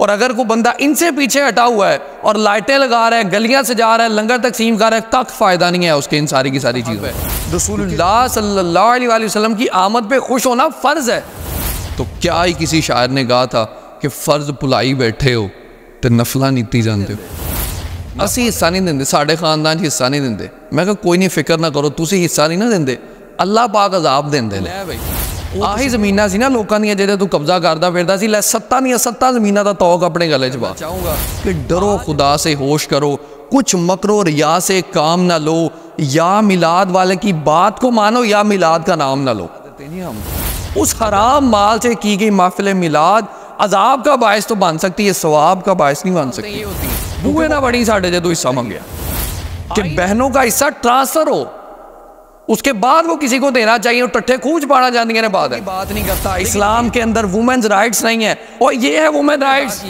और अगर कोई बंदा इनसे पीछे हटा हुआ है और लाइटें लगा रहा है गलियां से जा रहा है लंगर तकसीम कर रहा है तक फ़ायदा नहीं है उसके इन सारी की सारी चीज़ों पर रसूलुल्लाह सल्लल्लाहु अलैहि वसल्लम की आमद पे खुश होना फ़र्ज़ है तो क्या ही किसी शायर ने कहा था कि फ़र्ज भुलाई बैठे हो तो नफला नीति जानते हो असी हिस्सा नहीं देंगे साढ़े खानदान हिस्सा नहीं देंगे मैं कोई नहीं फिक्र ना करो तुम हिस्सा नहीं ना देंगे अल्लाह पाक अजाब देंगे भाई ਆਹੀ ਜ਼ਮੀਨਾਂ ਸੀ ਨਾ ਲੋਕਾਂ ਦੀਆਂ ਜਿਹਦੇ ਤੂੰ ਕਬਜ਼ਾ ਕਰਦਾ ਫਿਰਦਾ ਸੀ ਲੈ ਸੱਤਾਂ ਦੀਆਂ ਸੱਤਾਂ ਜ਼ਮੀਨਾਂ ਦਾ ਤੌਕ ਆਪਣੇ ਗਲੇ 'ਚ ਪਾ ਚਾਹੂੰਗਾ ਕਿ ਡਰੋ ਖੁਦਾ ਸੇ ਹੋਸ਼ ਕਰੋ कुछ मकरो रिया से काम ना लो या मिलाद वाले की बात को मानो या मिलाद का नाम ना लो उस हराम माल से की गई माफिल मिलाद अजाब का बायस तो बन सकती है सवाब का बायस नहीं बन सकती बूहे ना बड़ी साढ़े जो हिस्सा मंगया कि बहनों का हिस्सा ट्रांसफर हो उसके बाद वो किसी को देना चाहिए और टट्ठे खूज पाना चाहती ने बाद है बात नहीं करता इस्लाम के अंदर वुमेन्स राइट्स नहीं है और ये है वुमेन राइट्स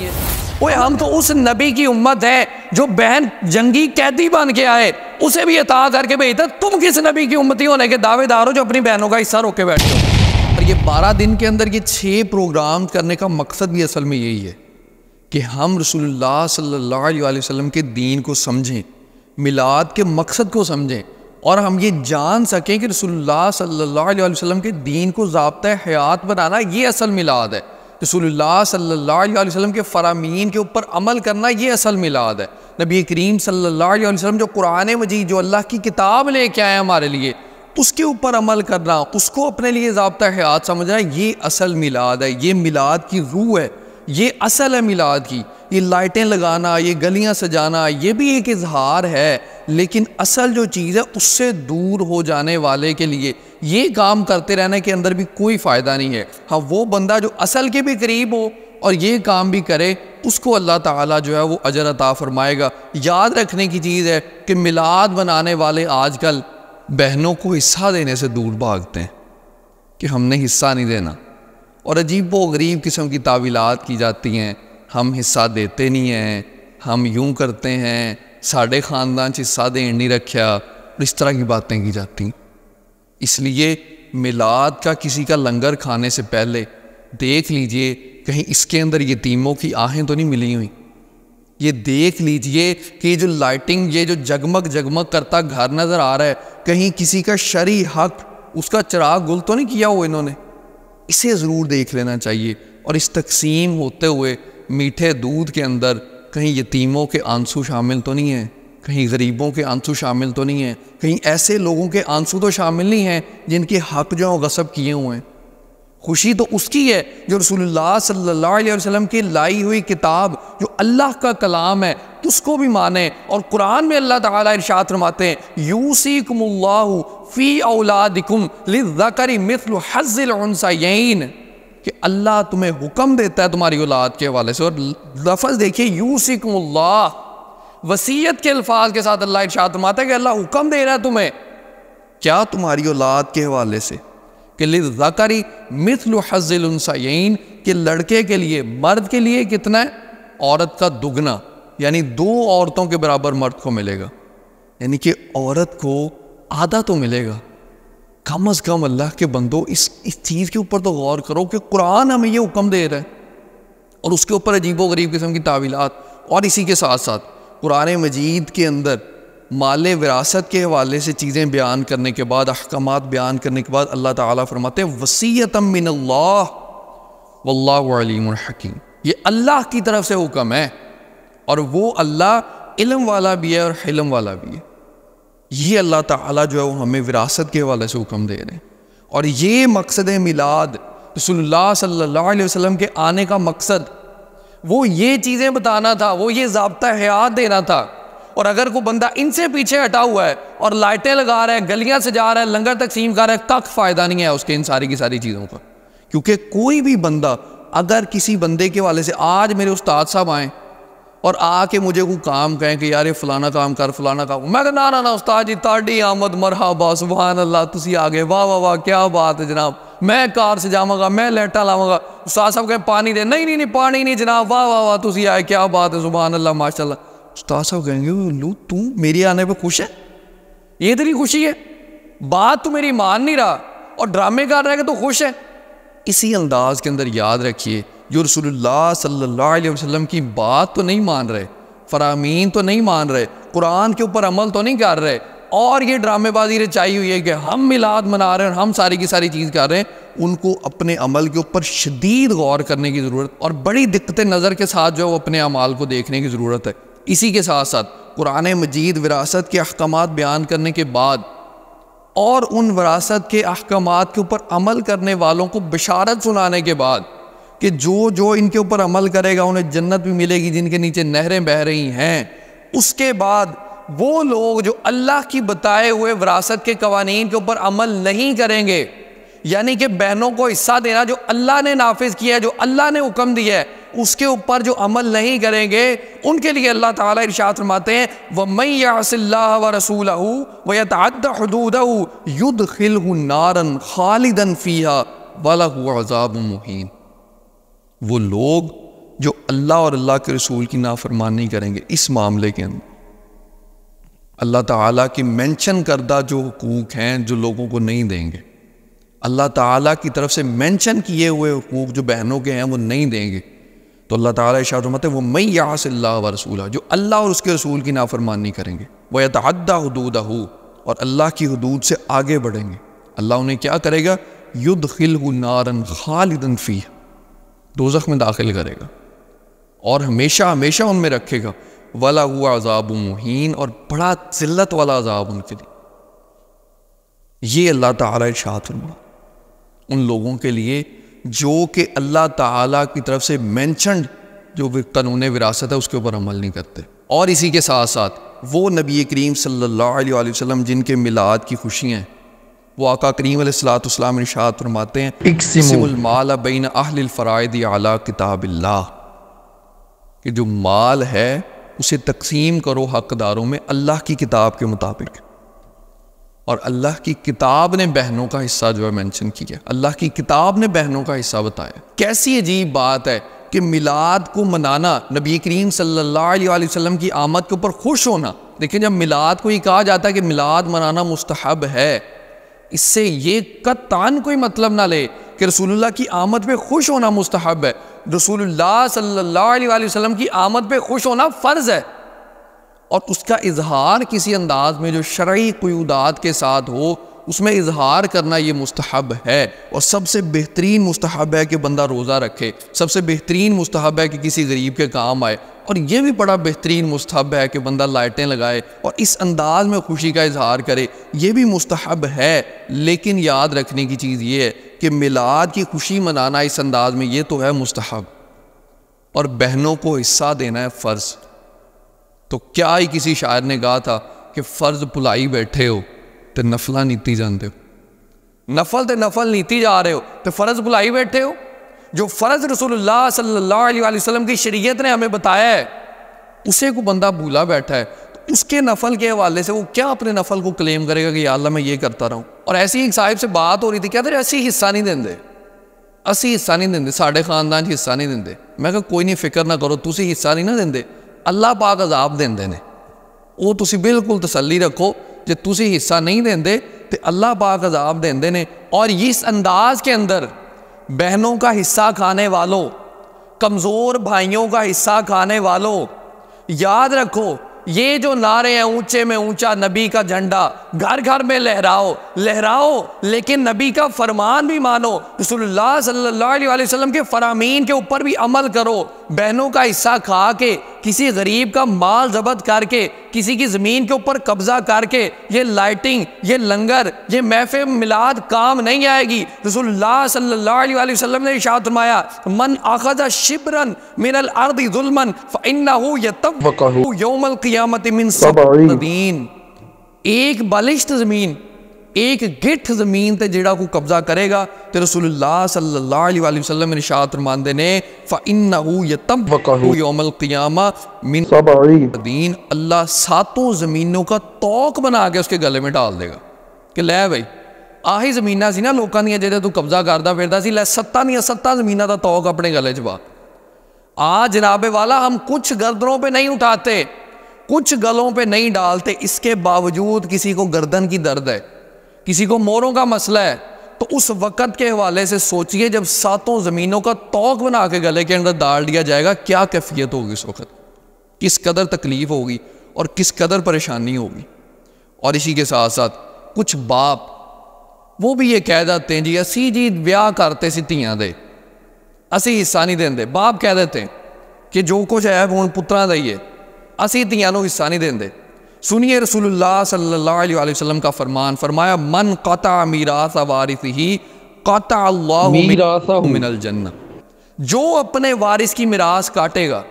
ओए हम तो उस नबी की उम्मत है जो बहन जंगी कैदी बन के आए उसे भी इता करके बेहतर तुम किस नबी की उम्मत ही होने के दावेदार हो जो अपनी बहनों का हिस्सा रोके बैठे और ये बारह दिन के अंदर ये छः प्रोग्राम करने का मकसद भी असल में यही है कि हम रसोल्ला सल्ला वसम के दीन को समझें मिलाद के मकसद को समझें और हम ये जान सकें कि रसोल्ला सल्ला वसम के दीन को जबत हयात बनाना ये असल मिलाद है रसोल्ला सल्ला वसम के फ़रामीन के ऊपर अमल करना ये असल मिलाद है नबी करीम सल्ला वसम जो कुरान मजीद जो अल्लाह की किताब लेके आए हमारे लिए उसके ऊपर अमल करना उसको अपने लिए जबता हयात समझना ये असल मिलाद है ये मिलाद की रूह है ये असल है मिलाद की ये लाइटें लगाना ये गलियां सजाना ये भी एक इजहार है लेकिन असल जो चीज़ है उससे दूर हो जाने वाले के लिए ये काम करते रहने के अंदर भी कोई फ़ायदा नहीं है हाँ वो बंदा जो असल के भी करीब हो और ये काम भी करे उसको अल्लाह ताला जो है वो अजर अता फरमाएगा याद रखने की चीज़ है कि मिलाद बनाने वाले आजकल बहनों को हिस्सा देने से दूर भागते हैं कि हमने हिस्सा नहीं देना और अजीब व गरीब किस्म की तावीलात की जाती हैं हम हिस्सा देते नहीं हैं हम यूं करते हैं साढ़े ख़ानदान से हिस्सा दे नहीं रखा और इस तरह की बातें की जाती इसलिए मिलाद का किसी का लंगर खाने से पहले देख लीजिए कहीं इसके अंदर यतीमों की आहें तो नहीं मिली हुई ये देख लीजिए कि जो लाइटिंग ये जो जगमग जगमग करता घर नज़र आ रहा है कहीं किसी का शरी हक उसका चिराग गुल तो नहीं किया हुआ इन्होंने इसे ज़रूर देख लेना चाहिए और इस तकसीम होते हुए मीठे दूध के अंदर कहीं यतीमों के आंसू शामिल तो नहीं हैं कहीं गरीबों के आंसू शामिल तो नहीं हैं कहीं ऐसे लोगों के आंसू तो शामिल नहीं हैं जिनके हक जो गसब किए हुए हैं खुशी तो उसकी है जो रसूलुल्लाह सल्लल्लाहु अलैहि वसल्लम की लाई हुई किताब जो अल्लाह का कलाम है उसको भी माने और कुरान में अल्लाह ताला इरशाद फरमाते हैं यूसीकुमुल्लाहु फी औलादिकुम मिथ्लु हज्जिल उनसयैन कि अल्लाह तुम्हें हुक्म देता है तुम्हारी औलाद के हवाले से और लफज देखिए यूसीकुमुल्लाह वसीयत के अल्फाज के साथ अल्लाह इरशाद फरमाता है कि अल्लाह हुक्म दे रहा है तुम्हें क्या तुम्हारी औलाद के हवाले से कि लिजाकारी मिथल हज़िल उनसैन कि लड़के के लिए मर्द के लिए कितना है औरत का दुगना यानी दो औरतों के बराबर मर्द को मिलेगा यानी कि औरत को आधा तो मिलेगा कम अज़ कम अल्लाह के बंदो इस इस चीज़ के ऊपर तो गौर करो कि कुरान हमें ये हुक्म दे रहा है और उसके ऊपर अजीबो गरीब किस्म की तावीलात और इसी के साथ साथ कुरान मजीद के अंदर माल विरासत के हवाले से चीज़ें बयान करने के बाद अहकाम बयान करने के बाद अल्लाह ताला फरमाते हैं वसीयतम मिन वल्लाम हकीम ये अल्लाह की तरफ से हुक्म है और वो अल्लाह इलम वाला भी है और हिलम वाला भी है ये अल्लाह ताला जो है वो हमें विरासत के हवाले से हुक्म दे रहे हैं और ये मकसद मिलाद रसोल्ला सल्ला वसम के आने का मकसद वो ये चीज़ें बताना था वो ये जबता हयात देना था और अगर कोई बंदा इनसे पीछे हटा हुआ है और लाइटें लगा रहा है गलियां से जा रहा है लंगर तकसीम कर रहा है तक फ़ायदा नहीं है उसके इन सारी की सारी चीज़ों का क्योंकि कोई भी बंदा अगर किसी बंदे के वाले से आज मेरे उस्ताद साहब आए और आके मुझे कोई काम कहें कि यार ये फलाना काम कर फलाना काम मैं ना ना ना उस्ताद जी ताड़ी आमद मरहबा सुबहान अल्लाह तुम आ गए वाह वाह वाह क्या बात है जनाब मैं कार से जावागा मैं लेटा लावगा उस्ताद साहब कहें पानी दे नहीं नहीं नहीं पानी नहीं जनाब वाह वाह वाह तुम आए क्या बात है सुबहान अल्लाह माशाल्लाह उस्ताद साहब कहेंगे लू तू मेरी आने पर खुश है ये तेरी खुशी है बात तो मेरी मान नहीं रहा और ड्रामे कर रहा है कि तो खुश है इसी अंदाज के अंदर याद रखिए जो सल्लल्लाहु अलैहि वसल्लम की बात तो नहीं मान रहे फरामीन तो नहीं मान रहे कुरान के ऊपर अमल तो नहीं कर रहे और ये ड्रामेबाजी रचाई हुई है कि हम मिलाद मना रहे हैं और हम सारी की सारी चीज़ कर रहे हैं उनको अपने अमल के ऊपर शदीद गौर करने की ज़रूरत और बड़ी दिक्कत नज़र के साथ जो है वो अपने अमाल को देखने की ज़रूरत है इसी के साथ साथ कुरान मजीद विरासत के अहकाम बयान करने के बाद और उन विरासत के अहकाम के ऊपर अमल करने वालों को बशारत सुनाने के बाद कि जो जो इनके ऊपर अमल करेगा उन्हें जन्नत भी मिलेगी जिनके नीचे नहरें बह रही हैं उसके बाद वो लोग जो अल्लाह की बताए हुए विरासत के कवानीन के ऊपर अमल नहीं करेंगे यानी कि बहनों को हिस्सा देना जो अल्लाह ने नाफिज किया है जो अल्लाह ने हुक्म दिया है उसके ऊपर जो अमल नहीं करेंगे उनके लिए अल्लाह ताला इरशाद फरमाते हैं व मई यासिल्ला व रसूल वदूद युद्ध खिल नारन खालिदन फ़िया वाला अजाब मुहिम वो लोग जो अल्लाह और अल्लाह के रसूल की नाफरमानी करेंगे इस मामले के अंदर अल्लाह ताला की मेंशन करदा जो हकूक़ हैं जो लोगों को नहीं देंगे अल्लाह ताला की तरफ से मेंशन किए हुए हकूक़ जो बहनों के हैं वो नहीं देंगे तो अल्लाह ताला इशारत है वो मैं यासिल्ला व रसूल जो अल्लाह और उसके रसूल की नाफरमानी करेंगे वह यतहदा हदूद और अल्लाह की हदूद से आगे बढ़ेंगे अल्लाह उन्हें क्या करेगा युद्ध खिल नारन खालिदन फ़ी दोजख में दाखिल करेगा और हमेशा हमेशा उनमें रखेगा वला हुआ अजाब मुहीन और बड़ा जिल्लत वाला अजाब उनके लिए ये अल्लाह ताला शाह उन लोगों के लिए जो कि अल्लाह ताला की तरफ से मैंशनड जो कानून विरासत है उसके ऊपर अमल नहीं करते और इसी के साथ साथ वो नबी करीम सल्ला वसम जिनके मिलाद की हैं वो आका करीम सलातम इर्शाद फरमाते हैं आला किताबिल्ला कि जो माल है उसे तकसीम करो हकदारों में अल्लाह की किताब के मुताबिक और अल्लाह की किताब ने बहनों का हिस्सा जो है मेंशन किया अल्लाह की किताब ने बहनों का हिस्सा बताया कैसी अजीब बात है कि मिलाद को मनाना नबी करीम सल्लल्लाहु अलैहि वसल्लम की आमद के ऊपर खुश होना देखिए जब मिलाद को ही कहा जाता है कि मिलाद मनाना मुस्तहब है इससे ये कतान कोई मतलब ना ले कि रसूलुल्लाह की आमद पे खुश होना मुस्तहब है रसूलुल्लाह सल्लल्लाहु अलैहि वसल्लम की आमद पे खुश होना फ़र्ज़ है और उसका इजहार किसी अंदाज में जो शर्य क्यूदात के साथ हो उसमें इजहार करना ये मुस्तहब है और सबसे बेहतरीन मुस्तहब है कि बंदा रोज़ा रखे सबसे बेहतरीन मुस्तहब है कि किसी गरीब के काम आए और ये भी बड़ा बेहतरीन मुस्तहब है कि बंदा लाइटें लगाए और इस अंदाज में खुशी का इजहार करे ये भी मुस्तहब है लेकिन याद रखने की चीज़ ये है कि मिलाद की खुशी मनाना इस अंदाज में ये तो है मुस्तहब और बहनों को हिस्सा देना है फ़र्ज़ तो क्या ही किसी शायर ने कहा था कि फ़र्ज भुलाई बैठे हो तो नफला नीति जानते हो नफल तो नफल नीति जा रहे हो तो फ़र्ज भुलाई बैठे हो जो फ़र्ज रसूलुल्लाह सल्लल्लाहु की शरीयत ने हमें बताया है उसे को बंदा भूला बैठा है तो उसके नफल के हवाले से वो क्या अपने नफल को क्लेम करेगा कि अल्लाह मैं ये करता रहा और ऐसी एक साहिब से बात हो रही थी तेरे असी हिस्सा नहीं देंगे असी हिस्सा नहीं देंगे साढ़े खानदान हिस्सा नहीं देंगे मैं कोई नहीं फिक्र ना करो तुम हिस्सा नहीं ना देंगे अल्लाह पाक अजाब देंगे ने ਉਹ तुम बिल्कुल तसली रखो ਜੇ तुम हिस्सा नहीं देंगे तो अल्लाह ਪਾਕ ਅਜ਼ਾਬ ਦਿੰਦੇ ਨੇ और इस अंदाज के अंदर बहनों का हिस्सा खाने वालों कमज़ोर भाइयों का हिस्सा खाने वालों याद रखो ये जो नारे हैं ऊंचे में ऊंचा नबी का झंडा घर घर में लहराओ लहराओ लेकिन नबी का फरमान भी मानो रसोल्ला सल्ला वसलम के फरामीन के ऊपर भी अमल करो बहनों का हिस्सा खा के किसी गरीब का माल जबत करके किसी की ज़मीन के ऊपर कब्ज़ा करके ये लाइटिंग ये लंगर ये महफ मिलाद काम नहीं आएगी रसोल्ला सल्ला वसम ने इशात मन शिबरन मिनल अर्दुलमन यौमल एक बलिश्त ज़मीन एक गिठ जमीन पर जेड़ा कोई कब्जा करेगा तो रसूलुल्लाह सल्लल्लाहु अलैहि वसल्लम ने ने फइन्नहु अल्लाह सातों ज़मीनों का तोक बना के उसके गले में डाल देगा कि लै भाई आही जमीन से ना लोगों दिया जो तू कब्जा करता ਫਿਰਦਾ लै ਲੈ दिया ਦੀਆਂ जमीन का तोक अपने गले च वा आ जनाबे वाला हम कुछ गर्दनों पर नहीं उठाते कुछ गलों पर नहीं डालते इसके बावजूद किसी को गर्दन की दर्द है किसी को मोरों का मसला है तो उस वक़्त के हवाले से सोचिए जब सातों ज़मीनों का तोक बना के गले के अंदर डाल दिया जाएगा क्या कैफियत होगी उस वक़्त किस कदर तकलीफ़ होगी और किस कदर परेशानी होगी और इसी के साथ साथ कुछ बाप वो भी ये कह जाते हैं जी असी जी ब्याह करते सी धियाँ दे असी हिस्सा नहीं देंगे बाप कह देते हैं कि जो कुछ है हूँ पुत्रा का है असी धियाँ हिस्सा नहीं देंगे सुनिए रसूलुल्लाह सल्लल्लाहु का फरमान फरमाया मन कता मीरासा वारिस ही कता अल्लाह जन्ना जो अपने वारिस की मीरास काटेगा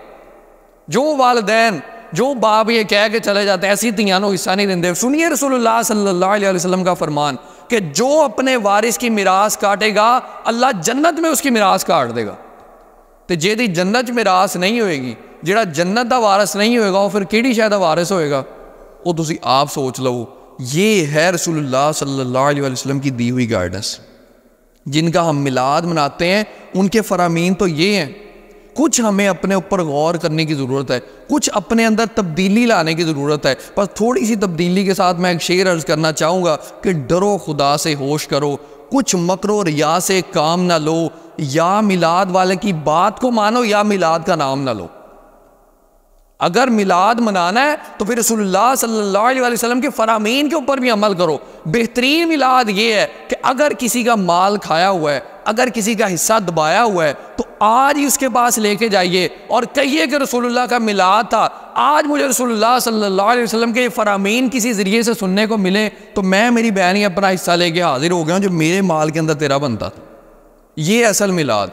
जो वालदेन जो बाप ये कह के चले जाते ऐसी तियाँ हिस्सा नहीं देंगे सुनिए रसूलुल्लाह सल्लल्लाहु अलैहि वसल्लम का फरमान कि जो अपने वारिस की मिरास काटेगा अल्लाह जन्नत में उसकी मिरास काट देगा तो जेदी जन्नत मिरास नहीं होएगी ਜਿਹੜਾ जन्नत का वारस नहीं होएगा ਉਹ फिर कि शायद वारस होएगा वो तुम आप सोच लो ये है रसूलुल्लाह सल्लल्लाहु अलैहि वसल्लम की दी हुई गाइडेंस जिनका हम मिलाद मनाते हैं उनके फरामीन तो ये हैं कुछ हमें अपने ऊपर गौर करने की ज़रूरत है कुछ अपने अंदर तब्दीली लाने की ज़रूरत है पर थोड़ी सी तब्दीली के साथ मैं एक शेर अर्ज़ करना चाहूँगा कि डरो खुदा से होश करो कुछ मकरो रिया से काम ना लो या मिलाद वाले की बात को मानो या मिलाद का नाम ना लो अगर मिलाद मनाना है तो फिर रसोल्ला सल्लल्लाहु के फरामीन के ऊपर भी अमल करो बेहतरीन मिलाद ये है कि अगर किसी का माल खाया हुआ है अगर किसी का हिस्सा दबाया हुआ है तो आज ही उसके पास लेके जाइए और कहिए कि रसोल्ला का मिलाद था आज मुझे रसोल्ला सल्लल्लाहु के फरामीन किसी ज़रिए से सुनने को मिले तो मैं मेरी बहन ही अपना हिस्सा लेके हाजिर हो गया जो मेरे माल के अंदर तेरा बनता था ये असल मिलाद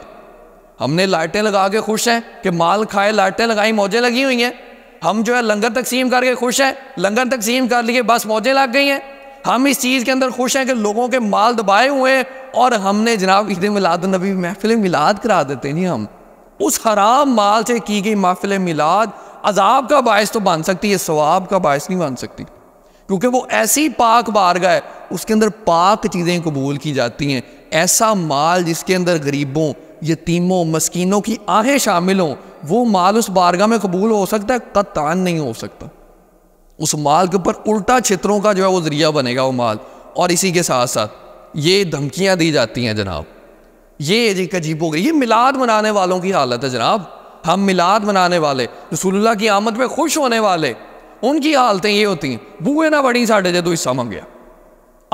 हमने लाइटें लगा के खुश हैं कि माल खाए लाइटें लगाई मौजें लगी हुई हैं हम जो है लंगर तकसीम करके खुश हैं लंगर तकसीम कर लिए बस मौजें लग गई हैं हम इस चीज़ के अंदर खुश हैं कि लोगों के माल दबाए हुए हैं और हमने जनाब ईद मिलाद नबी महफिल मिलाद करा देते नहीं हम उस हराम माल से की गई महफिल मिलाद अजाब का बायस तो बन सकती है स्वाब का बायस नहीं बन सकती क्योंकि वो ऐसी पाक बारगा है उसके अंदर पाक चीज़ें कबूल की जाती हैं ऐसा माल जिसके अंदर गरीबों यतीमों मस्कीनों की आहें शामिल हों वो माल उस बारगाह में कबूल हो सकता है कतान नहीं हो सकता उस माल के ऊपर उल्टा छित्रों का जो है वो ज़रिया बनेगा वो माल और इसी के साथ साथ ये धमकियाँ दी जाती हैं जनाब ये एक अजीब हो गई ये मिलाद मनाने वालों की हालत है जनाब हम मिलाद मनाने वाले रसूलुल्लाह की आमद में खुश होने वाले उनकी हालतें ये होती हैं बूहे ना बड़ी साढ़े जो हिस्सा मंगया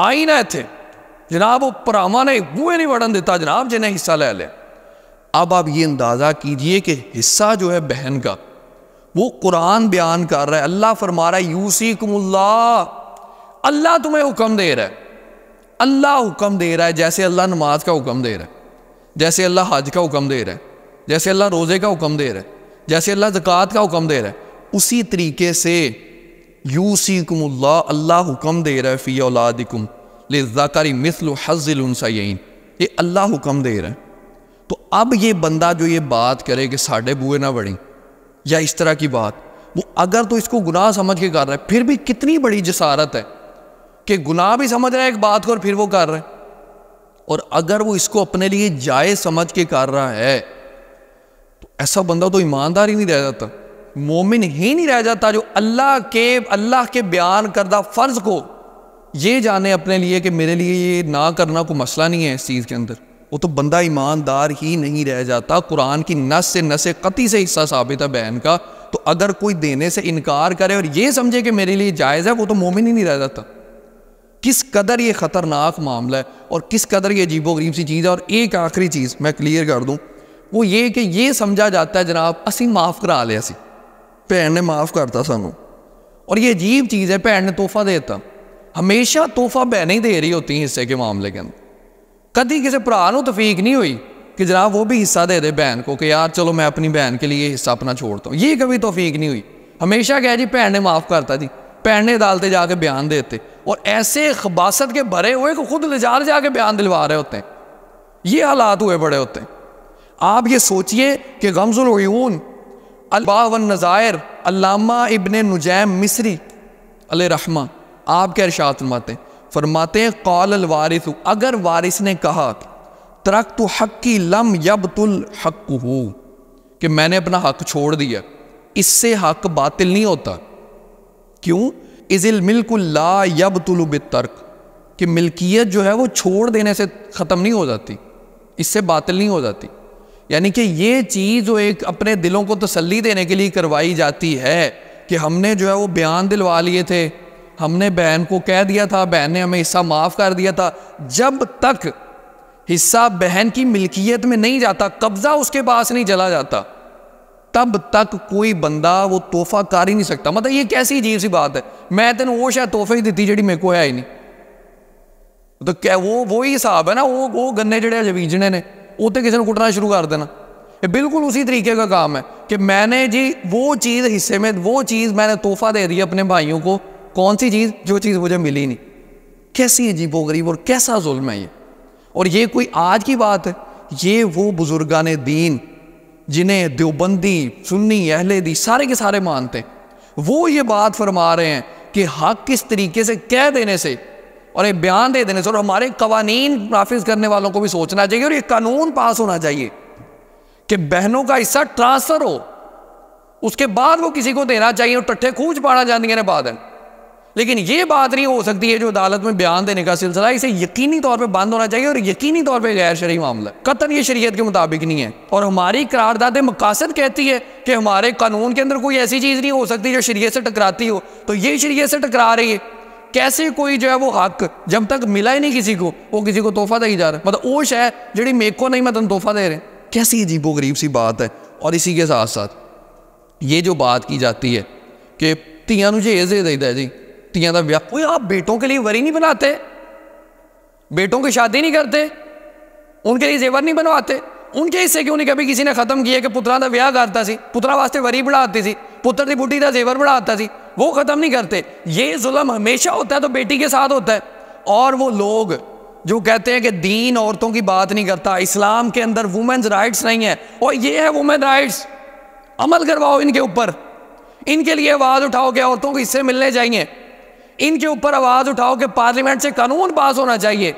आई ना इतने जनाब वो भरावान ने बुए नहीं बढ़न दिता जनाब जिन्हें हिस्सा लै लिया अब आप ये अंदाज़ा कीजिए कि हिस्सा जो है बहन का वो कुरान बयान कर रहा है अल्लाह फरमा रहा है यूसी कमुल्ला अल्लाह तुम्हें हुक्म दे रहा है अल्लाह हुक्म दे रहा है जैसे अल्लाह नमाज का हुक्म दे रहा है जैसे अल्लाह हज का हुक्म दे रहा है जैसे अल्लाह रोज़े का हुक्म दे रहा है जैसे अल्लाह जक़ात का हुक्म दे रहा है उसी तरीके से यूसी कमुल्ला अल्लाह हुक्म दे रहा है फ़ी औलादिकुम लिजाकारी मिसल हज़िल ये अल्लाह हुक्म दे रहा है अब ये बंदा जो ये बात करे कि साढ़े बुए ना बढ़ें या इस तरह की बात वो अगर तो इसको गुनाह समझ के कर रहा है फिर भी कितनी बड़ी जसारत है कि गुनाह भी समझ रहा है एक बात को और फिर वो कर रहा है और अगर वो इसको अपने लिए जाए समझ के कर रहा है तो ऐसा बंदा तो ईमानदार ही नहीं रह जाता मोमिन ही नहीं रह जाता जो अल्लाह के अल्लाह के बयान करदा फ़र्ज़ को ये जाने अपने लिए कि मेरे लिए ये ना करना कोई मसला नहीं है इस चीज़ के अंदर वो तो बंदा ईमानदार ही नहीं रह जाता कुरान की नस से नस कति से हिस्सा साबित है बहन का तो अगर कोई देने से इनकार करे और ये समझे कि मेरे लिए जायज़ है वो तो मोमिन ही नहीं रह जाता किस कदर ये ख़तरनाक मामला है और किस कदर ये अजीबो गरीब सी चीज़ है और एक आखिरी चीज़ मैं क्लियर कर दूँ वो ये कि ये समझा जाता है जनाब असी माफ़ करा लिया सी भैन ने माफ़ करता सानू और ये अजीब चीज़ है भैन ने तोहफा देता हमेशा तोहफा बहने ही दे रही होती हैं हिस्से के मामले के अंदर कभी किसी भरा तफीक नहीं हुई कि जनाब वो भी हिस्सा दे दे बहन को कि यार चलो मैं अपनी बहन के लिए हिस्सा अपना छोड़ता हूँ ये कभी तोफीक नहीं हुई हमेशा क्या जी भैन ने माफ़ करता जी भैन ने अदालते जाके बयान देते और ऐसे खबासत के भरे हुए को खुद लजार जाके बयान दिलवा रहे होते हैं ये हालात हुए बड़े होते हैं आप ये सोचिए कि गमजुलून अलबावन नज़ायर अलामा इबन नुजैम मिसरी अल रहमा आप क्या इर्शात हैं फरमाते हैं कौल वारिस अगर वारिस ने कहा तरक तो हक की लम यब तुल हक हो कि मैंने अपना हक छोड़ दिया इससे हक बातिल नहीं होता क्यों इजिल मिल्कुल ला यब तुल तर्क कि मिल्कियत जो है वो छोड़ देने से ख़त्म नहीं हो जाती इससे बातिल नहीं हो जाती यानी कि ये चीज़ जो एक अपने दिलों को तसली देने के लिए करवाई जाती है कि हमने जो है वो बयान दिलवा लिए थे हमने बहन को कह दिया था बहन ने हमें हिस्सा माफ़ कर दिया था जब तक हिस्सा बहन की मिल्कियत में नहीं जाता कब्ज़ा उसके पास नहीं चला जाता तब तक कोई बंदा वो तोहफा कर ही नहीं सकता मतलब ये कैसी अजीब सी बात है मैं तेन वो शायद तोहफे ही दी जी मेरे को है ही नहीं तो क्या वो वो ही हिसाब है ना वो वो गन्ने जड़े अजे बीजने ने उत्ते किसी ने कुटना शुरू कर देना ये बिल्कुल उसी तरीके का काम है कि मैंने जी वो चीज़ हिस्से में वो चीज़ मैंने तोहफा दे दी अपने भाइयों को कौन सी चीज़ जो चीज़ मुझे मिली नहीं कैसी अजीबो गरीब और कैसा जुल्म है ये और ये कोई आज की बात है ये वो बुजुर्गान दीन जिन्हें देवबंदी सुन्नी अहले दी सारे के सारे मानते हैं वो ये बात फरमा रहे हैं कि हक किस तरीके से कह देने से और ये बयान दे देने से और हमारे कवानीन नाफिज करने वालों को भी सोचना चाहिए और ये कानून पास होना चाहिए कि बहनों का हिस्सा ट्रांसफ़र हो उसके बाद वो किसी को देना चाहिए और टट्ठे खूज पाना चाहती है बाद है लेकिन ये बात नहीं हो सकती है जो अदालत में बयान देने का सिलसिला इसे यकीनी तौर पर बंद होना चाहिए और यकीनी तौर पर गैर शरी मामला कतन ये शरीय के मुताबिक नहीं है और हमारी करारदाद मकासद कहती है कि हमारे कानून के अंदर कोई ऐसी चीज़ नहीं हो सकती जो शरीय से टकराती हो तो ये शरीय से टकरा रही है कैसे कोई जो है वो हक जब तक मिला ही नहीं किसी को वो किसी को तोहफा दे जा रहा है मतलब वो शायद जी मेरे को नहीं मैं तुम तोहफा दे रहे कैसी अजीबो गरीब सी बात है और इसी के साथ साथ ये जो बात की जाती है कि ਧੀਆਂ ਨੂੰ दे ਦੇ जी तिया का ब्याह ਕੋਈ बेटों के लिए वरी नहीं बनाते बेटों की शादी नहीं करते उनके लिए जेवर नहीं बनवाते उनके हिस्से क्यों नहीं कभी किसी ने खत्म किया कि पुत्रा का ब्याह करता सी पुत्रा वास्ते वरी बढ़ाती थी पुत्र की बुढ़ी का जेवर बढ़ाता से वो खत्म नहीं करते ये जुल्म हमेशा होता है तो बेटी के साथ होता है और वो लोग जो कहते हैं कि दीन औरतों की बात नहीं करता इस्लाम के अंदर वुमेन्स राइट्स नहीं है और ये है वुमेन राइट्स अमल करवाओ इनके ऊपर इनके लिए आवाज़ उठाओ कि औरतों को हिस्से मिलने चाहिए इनके ऊपर आवाज़ उठाओ कि पार्लियामेंट से कानून पास होना चाहिए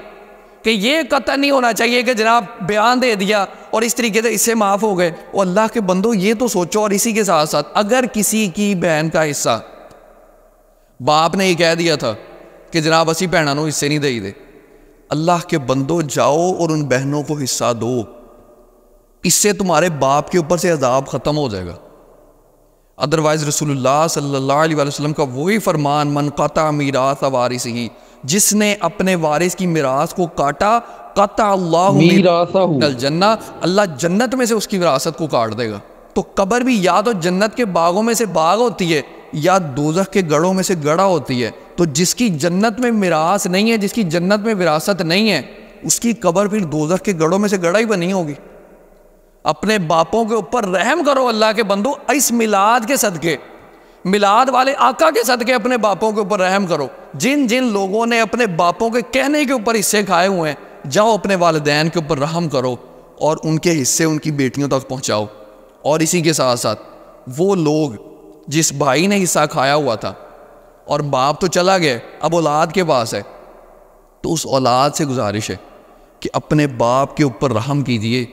कि ये कतन नहीं होना चाहिए कि जनाब बयान दे दिया और इस तरीके से इससे माफ़ हो गए और अल्लाह के बंदो ये तो सोचो और इसी के साथ साथ अगर किसी की बहन का हिस्सा बाप ने ये कह दिया था कि जनाब असी भैनों हिस्से नहीं दे दे अल्लाह के बंदो जाओ और उन बहनों को हिस्सा दो इससे तुम्हारे बाप के ऊपर से अजाब ख़त्म हो जाएगा अदरवाइज़ रसूलुल्लाह सल्ला का वही फरमान मन कता मीरास वारिस ही जिसने अपने वारिस की मिरास को काटा जन्ना अल्लाह जन्नत में से उसकी विरासत को काट देगा तो कबर भी या तो जन्नत के बागों में से बाग होती है या दोजह के गढ़ों में से गढ़ा होती है तो जिसकी जन्नत में मिरास नहीं है जिसकी जन्नत में विरासत नहीं है उसकी कबर फिर दोजख के गढ़ों में से गढ़ा ही बनी होगी अपने बापों के ऊपर रहम करो अल्लाह के बंदो इस मिलाद के सदक़े मिलाद वाले आका के सदक़े अपने बापों के ऊपर रहम करो जिन जिन लोगों ने अपने बापों के कहने के ऊपर हिस्से खाए हुए हैं जाओ अपने वालदेन के ऊपर रहम करो और उनके हिस्से उनकी बेटियों तक पहुँचाओ और इसी के साथ साथ वो लोग जिस भाई ने हिस्सा खाया हुआ था और बाप तो चला गया अब औलाद के पास है तो उस औलाद से गुजारिश है कि अपने बाप के ऊपर रहम कीजिए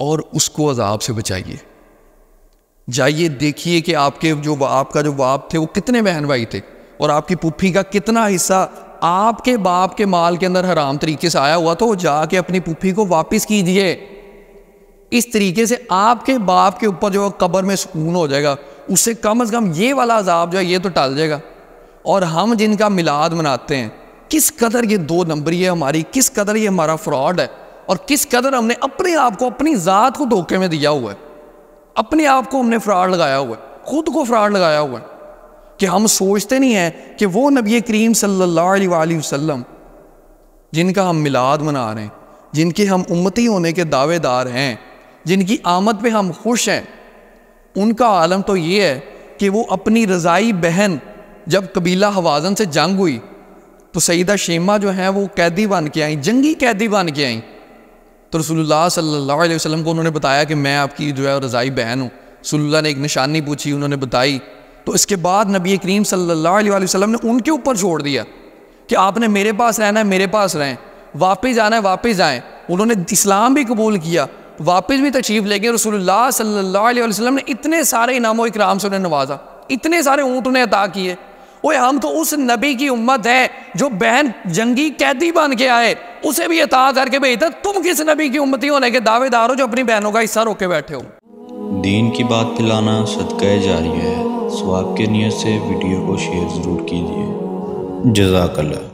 और उसको अजाब से बचाइए जाइए देखिए कि आपके जो आपका जो बाप थे वो कितने बहन भाई थे और आपकी पुप्पी का कितना हिस्सा आपके बाप के माल के अंदर हराम तरीके से आया हुआ तो जाके अपनी पुप्पी को वापस कीजिए इस तरीके से आपके बाप के ऊपर जो कब्र में सुकून हो जाएगा उससे कम से कम ये वाला अजाब जो है ये तो टल जाएगा और हम जिनका मिलाद मनाते हैं किस कदर ये दो नंबरी है हमारी किस कदर ये हमारा फ्रॉड है और किस कदर हमने अपने आप को अपनी ज़ात को धोखे में दिया हुआ है अपने आप को हमने फ्राड लगाया हुआ है खुद को फ्राड लगाया हुआ है कि हम सोचते नहीं हैं कि वो नबी करीम सल्ला जिनका हम मिलाद मना रहे हैं जिनके हम उम्मती होने के दावेदार हैं जिनकी आमद पे हम खुश हैं उनका आलम तो ये है कि वो अपनी रज़ाई बहन जब कबीला हवाजन से जंग हुई तो सईदा शेमा जो हैं वो कैदी बन के आई जंगी कैदी बन के आई तो रसोल्ला सल्ला वसम को उन्होंने बताया कि मैं आपकी जो है रज़ाई बहन हूँ रसोल्ला ने एक निशानी पूछी उन्होंने बताई तो इसके बाद नबी करीम सल्ला वसम ने उनके ऊपर छोड़ दिया कि आपने मेरे पास रहना है मेरे पास रहें वापस जाना है वापस आएँ उन्होंने इस्लाम भी कबूल किया वापस भी तशीफ ले गए रसोल्ला सल्ला वसम ने इतने सारे इनामों इक्राम से उन्हें नवाजा इतने सारे ऊँट उन्हें अता किए ओए हम तो उस नबी की उम्मत है जो बहन जंगी कैदी बन के आए उसे भी इतात करके भेजता तुम किस नबी की उम्मती होने के दावेदार हो जो अपनी बहनों का हिस्सा रोके बैठे हो दीन की बात पिलाना सदका जारी है स्वाब के नियत से वीडियो को शेयर ज़रूर कीजिए जजाकल्ला